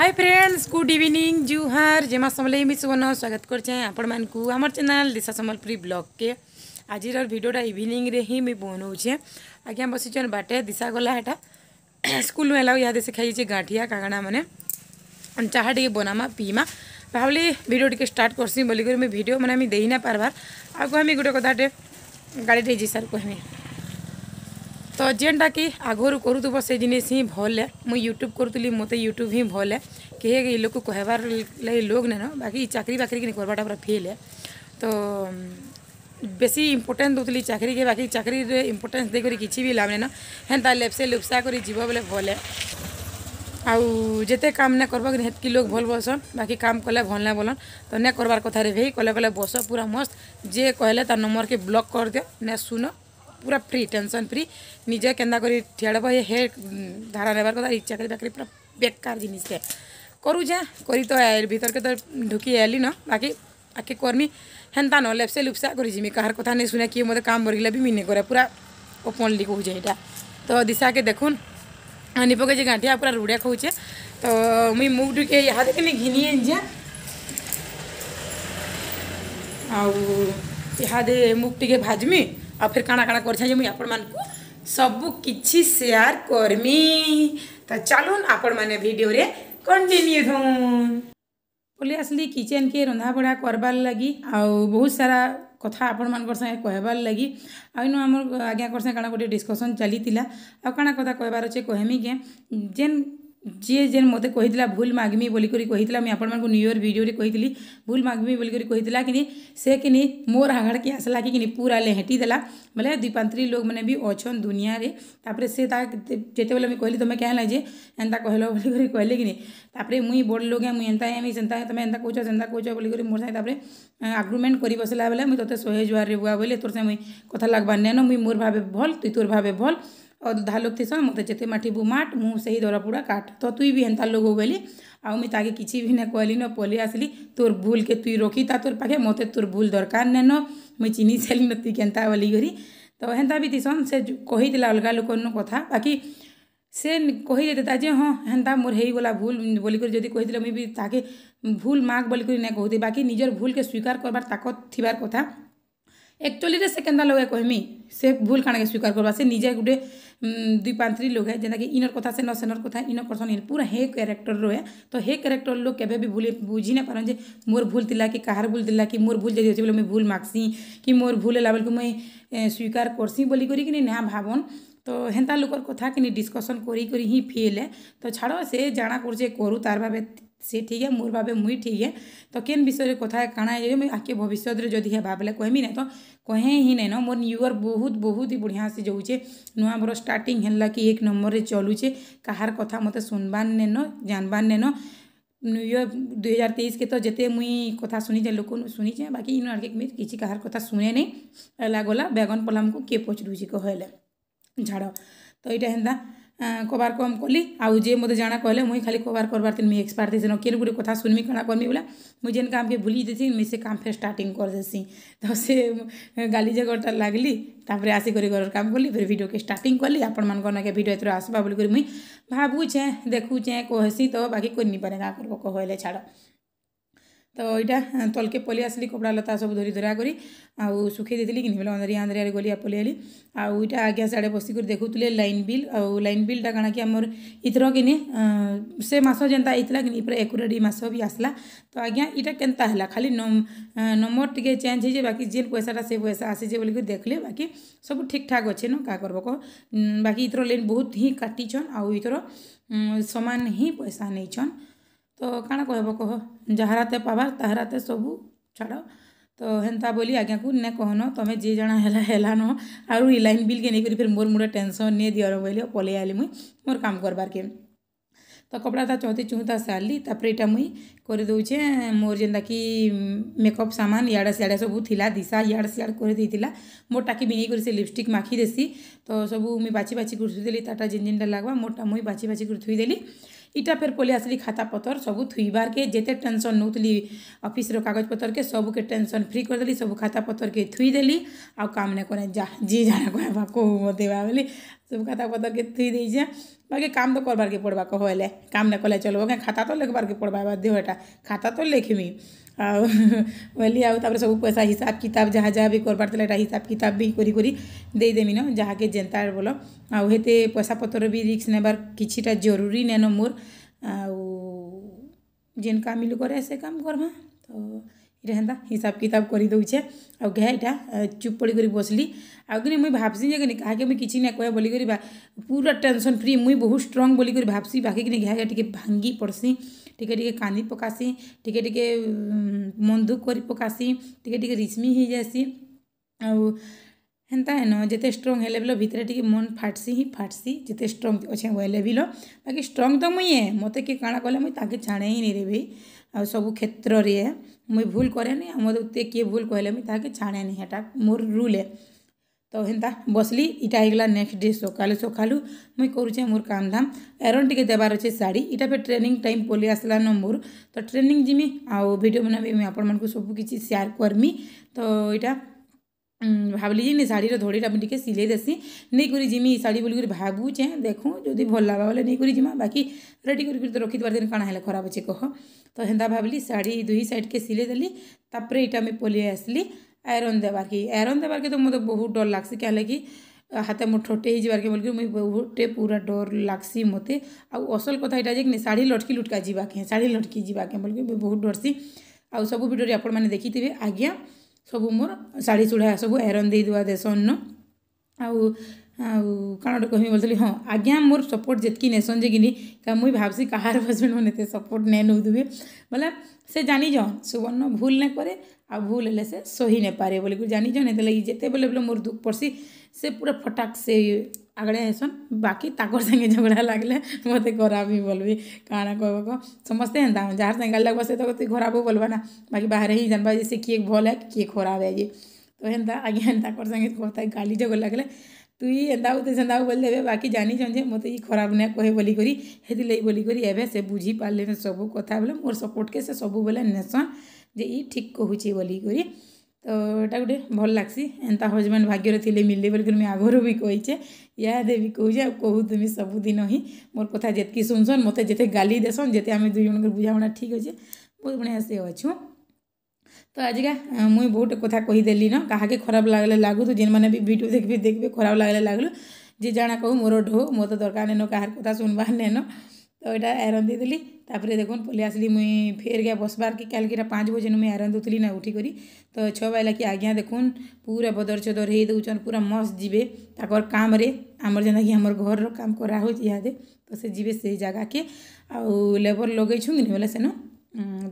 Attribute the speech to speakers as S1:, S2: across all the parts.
S1: high friends good evening জুহার জেমা সমলাই মি সুবর্ণ স্বাগত করছে আপনার আমার চ্যানেল দিশা সম্বলপুরী ব্লগকে আজির ভিডিওটা ইভিনিংরে হি মুই বনাউছে আজ্ঞা বসিছন বাটে দিশা গলা এটা স্কুল মেলা ইয়াদে সে খাইছে গাঁঠিয়া কাগড়া মানে চাহা টিকে বনামা পিইমা ভাবলি ভিডিও টিকে স্টার্ট করছি বলিকি মুই ভিডিও মানে আমি দেই না পারবার আগে আমি গোটে কথাটে গাড়িটি যাই স্যার কহমি তো ଯେନ୍ଟାକି ଆଗରୁ କରୁଥିବ ସେ ଜିନିଷ ହିଁ ଭଲ୍ ହେ ମୁଇଁ ୟୁଟ୍ୟୁବ୍ କରୁଥିଲି ମୋତେ ୟୁଟ୍ୟୁବ୍ ହିଁ ଭଲ୍ ହେ କେହି ଏଇ ଲୋକକୁ କହିବାର ଲାଗି ଲୋକ ନେନ ବାକି ଚାକିରି ବାକିରି କିନି କରବାଟା ପୁରା ଫେଲ୍ ହେ ତ ବେଶୀ ଇମ୍ପୋର୍ଟାନ୍ସ ଦେଉଥିଲି ଚାକିରିକେ ବାକି ଚାକିରିରେ ଇମ୍ପୋର୍ଟାନ୍ସ ଦେଇକରି କିଛି ବି ଲାଭ ନେନ ହେନ୍ତା ଲେପ୍ସେ ଲୁପ୍ସା କରି ଯିବ ବେଲେ ଭଲ୍ ହେ ଆଉ ଯେତେ କାମ ନାଇଁ କରବ କି ହେତ୍କି ଲୋକ ଭଲ୍ ବସନ୍ ବାକି କାମ କଲେ ଭଲ୍ ନାଇଁ ବୋଲନ୍ ତ ନାଇଁ କରବାର କଥାରେ ଭେଇ କଲେ କଲେ ବସ ପୁରା ମସ୍ତ ଯିଏ କହିଲେ ତା ନମ୍ବରକେ ବ୍ଲକ୍ କରିଦିଅ ନାଇଁ ଶୁନ पूरा फ्री टेंशन फ्री निजे केन्ता कर ठियाड़ब हे धारा नेबार कथा ये चाकरी बाकरी पूरा बेकार जिनसे କରୁଛେ କରି ତ ଭିତରକେ ତ ଢୁକି ଆଇଲି ନ ବାକି ଆଗକେ କର୍ମି ହେନ୍ତା ନ ଲେପ୍ସେ ଲୁପ୍ସା କରି ଯିମି କାହାର କଥା ନାଇଁ ଶୁନେ କିଏ ମୋତେ କାମ ବରିଗଲେ ବି ମିନେ କରେ ପୁରା ଓପନଲି କହୁଛେ ଏଇଟା ତ ଦିଶାକେ ଦେଖୁନ୍ ଆନି ପକେଇଛେ ଗାଣ୍ଠିଆ ପୁରା ରୁଡ଼ିଆ ଖାଉଛେ ତ ମୁଇଁ ମୁଗ୍ ଟିକେ ଇହାଦେ କିନି ଘିନି ଆଣିଛେ ଆଉ ଇହାଦେ ମୁଗ୍ ଟିକେ ଭାଜମି आ फिर काणा काणा कर मुझ आपण सबकि सेयार करमी तो चलून आपण मैंने भिडियो कंटिन्यू थून पल आसली किचेन के रंधापड़ा करार लगी आउ बहुत सारा कथा आपण मान संगे कहबार लगी आईन आम आज्ञा कर संगे क्या गोटे डिस्कसन चली आ कणा कथा कहबार अच्छे कहमी के जेन ଯିଏ ଯେନ୍ ମୋତେ କହିଥିଲା ଭୁଲ ମାଗମି ବୋଲିକରି କହିଥିଲା ମୁଇଁ ଆପଣମାନଙ୍କୁ ନ୍ୟୁ ଇୟର୍ ଭିଡ଼ିଓରେ କହିଥିଲି ଭୁଲ ମାଗମି ବୋଲିକରି କହିଥିଲା କିନି ସେ କିନି ମୋର ଆଘାଡ଼କେ ଆସିଲା କି କିନି ପୁରା ଲେହେଟି ଦେଲା ବୋଲେ ଦୁଇ ପାନ୍ତ୍ରୀ ଲୋକମାନେ ବି ଅଛନ୍ ଦୁନିଆରେ ତାପରେ ସେ ତା ଯେତେବେଳେ ମୁଇଁ କହିଲି ତୁମେ କାଁ ହେଲା ଯେ ଏନ୍ତା କହିଲ ବୋଲିକରି କହିଲେ କିନି ତାପରେ ମୁଇଁ ବଡ଼ ଲୋକ ମୁଇଁ ଏନ୍ତା ହେମି ସେନ୍ତା ତୁମେ ଏନ୍ତା କହୁଛ ସେନ୍ତା କହୁଛ ବୋଲିକରି ମୋର ସାଙ୍ଗେ ତାପରେ ଆଗ୍ରୁମେଣ୍ଟ କରି ବସିଲା ବେଲେ ମୁଇଁ ତୋତେ ଶହେ ଜୁହାରରେ ବୁଆ ବୋଇଲେ ତୋର ସାଙ୍ଗେ ମୁଇଁ କଥା ଲାଗ୍ବାର ନେନ ମୁଇଁ ମୋର ଭାବେ ଭଲ୍ ତୁଇ ତୋର ଭାବେ ଭଲ୍ अधा धार लोक थीसन मत जिते मटी बुमाट मुझ दरपुड़ा काट तो तुई भी हेन्ता लोग बोली आउ मुई ताकि किसी भी नहीं कहली न पलि आसली तोर भूल के तु रखी था तोर पाखे मत तोर भूल दरकार ने न मुई चिन्ही सारी नी के बोलिकी तो हेन्ता भी थीसन से कही अलग लोक न कथा बाकी से कही देता जे हाँ हेन्ता मोर हो गला भूल बोलकर जब कही मुई भी ताके भूल माग बोलिक नहीं कहती बाकी निजर भूल के स्वीकार करवार ताकत थी कथा একচুয়ালিরে সে কেনা লগে কহমি সে ভুল খানাকে স্বীকার করবা সে নিজে গোটে দুই পাঁচরি লোক হ্যাঁ যেটাকি ইনর কথা সে ন সেনর কথা ইন করসন ইন পুরা হে ক্যারেক্টর রয়ে তো হে ক্যারেক্টর লোক কেবে বি ভুলে বুঝি না পারন যে মোর ভুল লা কি কাহার ভুল লা কি মোর ভুল যদি হচ্ছে বলে মুই ভুল মাগসি কি মোর ভুল হেলা বেলকে মুই স্বীকার করসি বলি করি কি না ভাবন তো হেন্তা লোকর কথা কিনি ডিসকসন করি করি হি ফেল তো ছাড় সে জানা করছে করু তার ভাবে ସେ ଠିକ୍ ହେ মোর ଭାବେ ମୁଇଁ ଠିକ୍ ହେ ତ କେନ୍ ବିଷୟରେ କଥା କାଣା ଏ ମୁଇଁ ଆଗ୍କେ ଭବିଷ୍ୟତରେ ଯଦି ହେବା ବେଲେ କହିମି ନାଇଁ ତ କହେ ହିଁ ନାଇଁନ ମୋର୍ ନ୍ୟୁ ଇୟର୍ ବହୁତ ବହୁତ ହି ବଢ଼ିଆ ସେ ଯାଉଛେ ନୂଆ ମୋର ଷ୍ଟାର୍ଟିଂ ହେଲା କି ଏକ ନମ୍ବର୍ରେ ଚଲୁଛେ କାହାର କଥା ମୋତେ ଶୁନବାର୍ ନେନ ଜାନବାର୍ ନେନ ନ୍ୟୁ ଇୟର୍ ଦୁଇ ହଜାର ତେଇଶକେ ତ ଯେତେ ମୁଇଁ କଥା ଶୁନିଛେ ଲୋକ ଶୁଣିଛେ ବାକି ଇନ ଆଡ଼କେ ମୁଇଁ କିଛି କାହାର କଥା ଶୁନେ ନାଇଁ ହେଲା ଗଲା ବେଗନ ପଲାମକୁ କିଏ ପଚରୁଛି କହେଲେ ଝାଡ଼ ତ ଇଟା ହେନ୍ତା কভার কম কলি আউ যে মতো জানা কলে মুই খালি কভার করবার তিন মুই এক্সপার্ট দিয়েছি কেন গোটে কথা শুনমি কাଣା করমি বলে মুই যেন কামকে ভুলি দেছি মুই সে কাম ফের স্টার্টিং করেদেছি তো সে গালি জাগরটা লাগলি তাপরে আসিকি ঘরের কাম কলি ফের ভিডিওকে স্টার্টিং কলি আপনার নাকি ভিডিও এথর আসবা বলি মুই ভাবুছে দেখুছে কহেসি তো বাকি করে নিপারে কাঁ করবো কহলে ছাড় ତ ଏଇଟା ତଲ୍କେ ପଲେଇ ଆସିଲି କପଡ଼ା ଲତା ସବୁ ଧରି ଧରା କରି ଆଉ ଶୁଖେଇ ଦେଇଥିଲି କିନି ବେଲେ ଅନ୍ଧାରିଆ ଅନ୍ଧାରିଆରେ ଗଲି ପଲେଇ ଆଇଲି ଆଉ ଇଟା ଆଜ୍ଞା ସିଆଡ଼େ ବସିକରି ଦେଖୁଥିଲେ ଲାଇନ୍ ବିଲ୍ ଆଉ ଲାଇନ୍ ବିଲ୍ଟା କାଣା କି ଆମର ଇଥର କିନି ସେ ମାସ ଯେନ୍ତା ହେଇଥିଲା କିନି ପୁରା ଏକୁରେଟ୍ ଇ ମାସ ବି ଆସିଲା ତ ଆଜ୍ଞା ଇଟା କେନ୍ତା ହେଲା ଖାଲି ନମ୍ବର ଟିକେ ଚେଞ୍ଜ ହେଇଛେ ବାକି ଯେନ୍ ପଇସାଟା ସେ ପଇସା ଆସିଛେ ବୋଲିକରି ଦେଖିଲେ ବାକି ସବୁ ଠିକ୍ଠାକ୍ ଅଛେ ନ କାଁ କରବ କହ ବାକି ଇଥର ଲାଇନ୍ ବହୁତ ହିଁ କାଟିଛନ୍ ଆଉ ଇଥର ସମାନ ହିଁ ପଇସା ନେଇଛନ୍ ତ କାଣା କହେବ କହ ଯାହାରାତେ ପାବାର୍ ତାହାରାତେ ସବୁ ଛାଡ଼ ତ ହେନ୍ତା ବୋଲି ଆଜ୍ଞାକୁ ନେ କହନ ତମେ ଯିଏ ଜାଣା ହେଲା ହେଲାନ ଆରୁ ଇ ଲାଇନ୍ ବିଲ୍କେ ନେଇକରି ଫେର୍ ମୋର୍ ମୁଡ଼େ ଟେନସନ୍ ନେଇ ଦିଅର ବୋଲି ପଲେଇ ଆଇଲି ମୁଇଁ ମୋର୍ କାମ୍ କର୍ବାର୍କେ ତ କପଡ଼ାଟା ଚହତି ଚୁହୁଁତା ସାରିଲି ତାପରେ ଏଇଟା ମୁଇଁ କରିଦେଉଛେ ମୋର ଯେନ୍ତାକି ମେକଅପ୍ ସାମାନ ଇଆଡ଼େ ସିଆଡ଼େ ସବୁ ଥିଲା ଦିଶା ଇଆଡ଼େ ସିଆଡ଼େ କରିଦେଇଥିଲା ମୋରଟାକି ବି ନେଇକରି ସେ ଲିପଷ୍ଟିକ୍ ମାଖି ଦେସି ତ ସବୁ ମୁଇଁ ବାଛି ବାଛି କରି ଥୋଇଦେଲି ତାଟା ଯେନ୍ ଯେନ୍ଟା ଲାଗ୍ବା ମୋରଟା ମୁଇଁ ବାଛି ବାଛି କରି ଥୋଇଦେଲି इटा फेर पलि आसली खाता पतर सब थुईबार के जिते टेनसन नौतली ऑफिस रो कागज पतर के सब के टेंशन फ्री कर देली सब खाता पतर के थुई देली आ काम ने जा जी जाना कहबा कहू मते बोली ସବୁ ଖାତା ପତର୍କେ ଥୁଇ ଦେଇଛେଁ ବାକି କାମ୍ ତ କର୍ବାର୍କେ ପଡ଼୍ବା କହ ହେଲେ କାମ୍ ନାଇଁ କଲେ ଚଲ୍ବ କାଁ ଖାତା ତ ଲେଖ୍ବାର୍କେ ପଡ଼୍ବା ବାଧ୍ୟ ହେଟା ଖାତା ତ ଲେଖ୍ମି ଆଉ ବୋଇଲି ଆଉ ତାପରେ ସବୁ ପଇସା ହିସାବ କିତାବ ଯାହା ଯାହା ବି କର୍ବାର୍ ଥିଲା ଏଇଟା ହିସାବ କିତାବ ବି କରି କରି ଦେଇଦେମି ନ ଯାହାକେ ଯେନ୍ତା ବୋଲ ଆଉ ହେତେ ପଇସା ପତ୍ର ବି ରିକ୍ସ ନେବାର୍ କିଛିଟା ଜରୁରୀ ନେନ ମୋର୍ ଆଉ ଯେନ୍ କାମ୍ ମିଲୁ କରେ ସେ କାମ୍ କର୍ମା ତ ये हिसाब किताब करदे आउ घे यहाँ चुप पड़ी करी बसली आउ कि मुई भावसी जगह कह मुझे किसी ना कह बोल पूरा टेंशन फ्री मुई बहुत स्ट्रंग बोल भावसी बाकी कि घे टे भांगी पड़सी टिके टिके कानी पकासी टिके टिके मंदुक कर पकासी टे टिके रिश्मी हो जासी आ ହେନ୍ତା ହେନ ଯେତେ ଷ୍ଟ୍ରଙ୍ଗ୍ ହେଲେ ବିଲ ଭିତରେ ଟିକେ ମନ୍ ଫାଟ୍ସି ହିଁ ଫାଟ୍ସି ଯେତେ ଷ୍ଟ୍ରଙ୍ଗ୍ ଅଛେ ବୋଇଲେ ବିଲ ବାକି ଷ୍ଟ୍ରଙ୍ଗ୍ ତ ମୁଇଁ ଏ ମୋତେ କିଏ କାଣା କଲେ ମୁଇଁ ତାକେ ଛାଡ଼େ ହିଁ ନେଇ ଭାଇ ଆଉ ସବୁ କ୍ଷେତ୍ରରେ ମୁଇଁ ଭୁଲ୍ କରେନି ଆଉ ମୋତେ କିଏ ଭୁଲ୍ କହିଲେ ମୁଇଁ ତାହାକେ ଛାଡ଼େନି ହେଟା ମୋର ରୁଲ୍ ଏ ତ ହେନ୍ତା ବସ୍ଲି ଇଟା ହେଇଗଲା ନେକ୍ସଟ୍ ଡେ ସକାଳୁ ସକାଳୁ ମୁଇଁ କରୁଛେ ମୋର କାମଧାମ ଏରନ୍ ଟିକେ ଦେବାର ଅଛେ ଶାଢ଼ୀ ଇଟା ଫେର୍ ଟ୍ରେନିଂ ଟାଇମ୍ ପଲେଇ ଆସିଲାନ ମୋର ତ ଟ୍ରେନିଂ ଯିମି ଆଉ ଭିଡ଼ିଓ ବନାବି ମୁଇଁ ଆପଣମାନଙ୍କୁ ସବୁ କିଛି ସେୟାର୍ କର୍ମି ତ ଇଟା ଭାବିଲି ଯେ ଶାଢ଼ୀର ଧଡ଼ିଟା ମୁଇଁ ଟିକେ ସିଲେଇ ଦେସି ନେଇକରି ଯିମି ଶାଢ଼ୀ ବୋଲିକରି ଭାବୁଛେଁ ଦେଖୁଁ ଯଦି ଭଲ୍ ଲାଗ୍ବା ବୋଲେ ନେଇକରି ଯିମା ବାକି ରେଡ଼ି କରିକରି ତ ରଖିଥିବାର ଦିନ କାଣା ହେଲେ ଖରାପ ଅଛେ କହ ତ ହେନ୍ତା ଭାବିଲି ଶାଢ଼ୀ ଦୁଇ ସାଇଡ଼୍କେ ସିଲେଇ ଦେଲି ତାପରେ ଇଟା ମୁଇଁ ପଲେଇ ଆସିଲି ଆଇରନ୍ ଦେବାର୍କେ ଆଇରନ୍ ଦେବାର୍କେ ତ ମୋତେ ବହୁତ ଡର ଲାଗ୍ସି କାଁ ଲାଗି ହାତେ ମୋର ଠଟେ ହେଇଯିବାର୍କେ ବୋଲିକି ମୁଇଁ ବହୁଟେ ପୁରା ଡର ଲାଗ୍ସି ମୋତେ ଆଉ ଅସଲ କଥା ଏଇଟା ଯେ କି ଶାଢ଼ୀ ଲଟକି ଲୁଟକା ଯିବାକେ ଶାଢ଼ୀ ଲଟକି ଯିବାକେ ବୋଲିକି ମୁଇଁ ବହୁତ ଡରସି ଆଉ ସବୁ ଭିଡ଼ିଓରେ ଆପଣମାନେ ଦେଖିଥିବେ ଆଜ୍ଞା ସବୁ ମୋର ଶାଢ଼ୀ ଚୁଡ଼ା ସବୁ ଆଇରନ୍ ଦେଇଦବା ଦେସନ୍ନ ଆଉ ଆଉ କାଣା ଗୋଟେ କହିବି ବୋଲିଥିଲି ହଁ ଆଜ୍ଞା ମୋର ସପୋର୍ଟ ଯେତ୍କି ନେସନ୍ ଯେ କିନି କା ମୁଇଁ ଭାବସି କାହାର ହଜବେଣ୍ଡ ମାନେ ଏତେ ସପୋର୍ଟ ନାଇଁ ନଉଥିବେ ବୋଲେ ସେ ଜାଣିଛନ୍ ସୁବର୍ଣ୍ଣ ଭୁଲ ନାଇଁ କରେ ଆଉ ଭୁଲ ହେଲେ ସେ ସହି ନାଇଁପାରେ ବୋଲିକରି ଜାଣିଛନ୍ ହେଥିଲାଗି ଯେତେବେଳେ ବେଲେ ମୋର ଦୁଃଖ ପଡ଼୍ସି ସେ ପୁରା ଫଟାକ୍ ସେ आगे आसन बाकी तागर झगड़ा लगे मत खराब ही बोलवी कण कह समस्ते हैं जहाँ सांगे गाड़ी लगवा सहित तो खराब ही बोलवा ना बाकी बाहर ही जानवा जी किए भल है किए खराब है जी तो हेन्ता आगे सांगे कहता है गाली झगड़ लगे तु एंता से बोल देवे बाकी जानीचन जे मत खराब ना कहे बोलिकी है लगे बोलिकी ए बुझी पारे सब कथ बोले मोर सपोर्ट के सब बोले नेसन जे ठीक कहूँ बोलिकी ତ ଏଇଟା ଗୋଟେ ଭଲ୍ ଲାଗ୍ସି ଏନ୍ତା ହଜବେଣ୍ଡ ଭାଗ୍ୟରେ ଥିଲେ ମିଲ୍ଲେ ବୋଲିକରି ମୁଇଁ ଆଗରୁ ବି କହିଛେ ଇହାଦେ ବି କହୁଛେ ଆଉ କହୁଥିମି ସବୁଦିନ ହିଁ ମୋର୍ କଥା ଯେତ୍କି ଶୁନସନ୍ ମୋତେ ଯେତେ ଗାଲି ଦେସନ୍ ଯେତେ ଆମେ ଦୁଇ ଜଣଙ୍କର ବୁଝାମଣା ଠିକ୍ ଅଛେ ବହୁତ ବଢ଼ିଆ ସେ ଅଛୁ ତ ଆଜିକା ମୁଇଁ ବହୁତ କଥା କହିଦେଲି ନ କାହାକେ ଖରାପ ଲାଗଲେ ଲାଗୁ ତ ଯେନ୍ମାନେ ବି ଭିଡ଼ିଓ ଦେଖିବେ ଦେଖିବେ ଖରାପ ଲାଗଲେ ଲାଗଲୁ ଯେ ଜାଣା କହୁ ମୋର ଢୋ ମୋତେ ଦରକାର ନେନ କାହାର କଥା ଶୁନବାର୍ ନେନ ତ ଏଇଟା ଆଇରନ୍ ଦେଇଦେଲି ତା'ପରେ ଦେଖୁନ୍ ପଲେଇ ଆସିଲି ମୁଇଁ ଫେର୍କେ ବସ୍ବାର୍କେ କାଲ୍କେ ଇଟା ପାଞ୍ଚ୍ ବଜେନୁ ମୁଇଁ ଆଇରନ୍ ଦଉଥିଲି ନା ଉଠିକରି ତ ଛଅ ବାଜିଲାକି ଆଜ୍ଞା ଦେଖୁନ୍ ପୁରା ବଦର୍ ଚଦର୍ ହେଇ ଦଉଛନ୍ ପୁରା ମସ୍ତ୍ ଯିବେ ତାକର୍ କାମ୍ରେ ଆମର୍ ଯେନ୍ତାକି ଆମର୍ ଘର୍ର କାମ୍ କରାହଉଛେ ଇହାଦେ ତ ସେ ଯିବେ ସେ ଜାଗାକେ ଆଉ ଲେବର୍ ଲଗେଇଛୁଁ କି ନି ବେଲେ ସେନୁ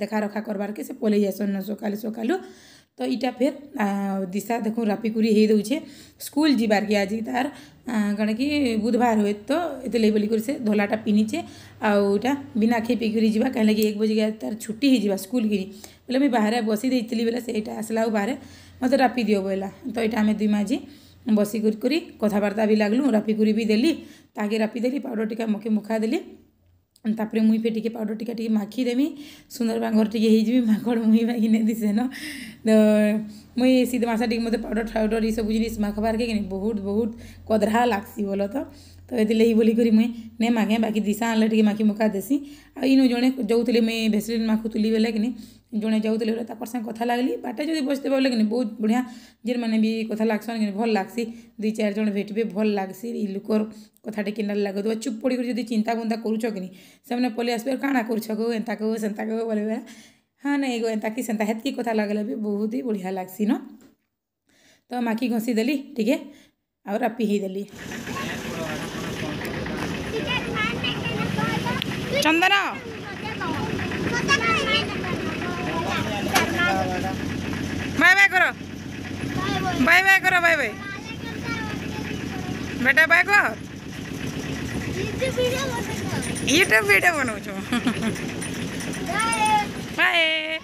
S1: ଦେଖା ରଖା କର୍ବାର୍କେ ସେ ପଲେଇ ଯାଏସନ୍ ନ ସକାଲୁ ସକାଲୁ ତ ଇଟା ଫେର୍ ଦିଶା ଦେଖୁନ୍ ରାପିକୁରି ହେଇଦଉଛେ ସ୍କୁଲ୍ ଯିବାର୍କେ ଆଜି ତାର୍ କାଣା କି ବୁଧବାର ହୁଏ ତ ଏଥିର୍ଲାଗି ବୋଲିକରି ସେ ଧଲାଟା ପିନ୍ଧିଛେ ଆଉ ଇଟା ବିନା ଖାଇ ପିଇକରି ଯିବା କାହିଁଲାଗି ଏକ ବଜେକେ ତାର୍ ଛୁଟି ହେଇଯିବା ସ୍କୁଲ୍କିରି ବୋଲେ ମୁଇଁ ବାହାରେ ବସି ଦେଇଥିଲି ବେଲେ ସେଇଟା ଆସିଲା ଆଉ ବାହାରେ ମୋତେ ରାପି ଦିଅ ବୋଇଲା ତ ଇଟା ଆମେ ଦୁଇ ମାଝି ବସିକରି କରି କଥାବାର୍ତ୍ତା ବି ଲାଗ୍ଲୁ ରାପିକୁରି ବି ଦେଲି ତାହାକେ ରାପି ଦେଲି ପାଉଡ଼ର୍ ଟିକେ ମୁଖେ ମୁଖା ଦେଲି ତାପରେ ମୁଇଁ ଫେର୍ ଟିକେ ପାଉଡ଼ର୍ ଟିକେ ଟିକେ ମାଖିଦେମି ସୁନ୍ଦର ବାଙ୍ଗର ଟିକେ ହେଇଯିବି ମାଙ୍କଡ଼ ମୁଇଁ ମାଗି ନେଇ ଦିସେନ ତ ମୁଇଁ ଶୀତ ମାସା ଟିକେ ମୋତେ ପାଉଡ଼ର୍ ଠାଉଡ଼ର୍ ଏସବୁ ଜିନିଷ୍ ମାଖ୍ବାର୍କେ କିନି ବହୁତ ବହୁତ କଦରା ଲାଗ୍ସି ବୋଲ ତ ତ ଏଥିର୍ଲାଗି ବୋଲିକରି ମୁଇଁ ନାଇଁ ମାଗେ ବାକି ଦିଶା ଆଣିଲେ ଟିକେ ମାଖି ମୁଖା ଦେସି ଆଉ ଇନୁ ଜଣେ ଯାଉଥିଲେ ମୁଇଁ ଭେସଲିନ୍ ମାଖୁଥିଲି ବେଲେ କିନି जड़े जाऊ कथ लगली बाटे जब बसते बोले कि बहुत बढ़िया जेन मैंने भी कथ लग्सन कि भल लग्सी दुई चार जन भेटे भल लग्सी ये लोकर कथा कि लगुद चुप पड़ कर चिंता बुंदा कर पलि आस काणा कर एंता से बोले हाँ ना गो एंता कि सेन्ता हेत्की कथा लगे भी बहुत ही बढ़िया लग्सी न तो माखी घसी देली ठीक है आपी हीदेली चंदन बाय बाय करो बाय बाय बेटा बाय कर यूट्यूब वीडियो बनाऊ बाय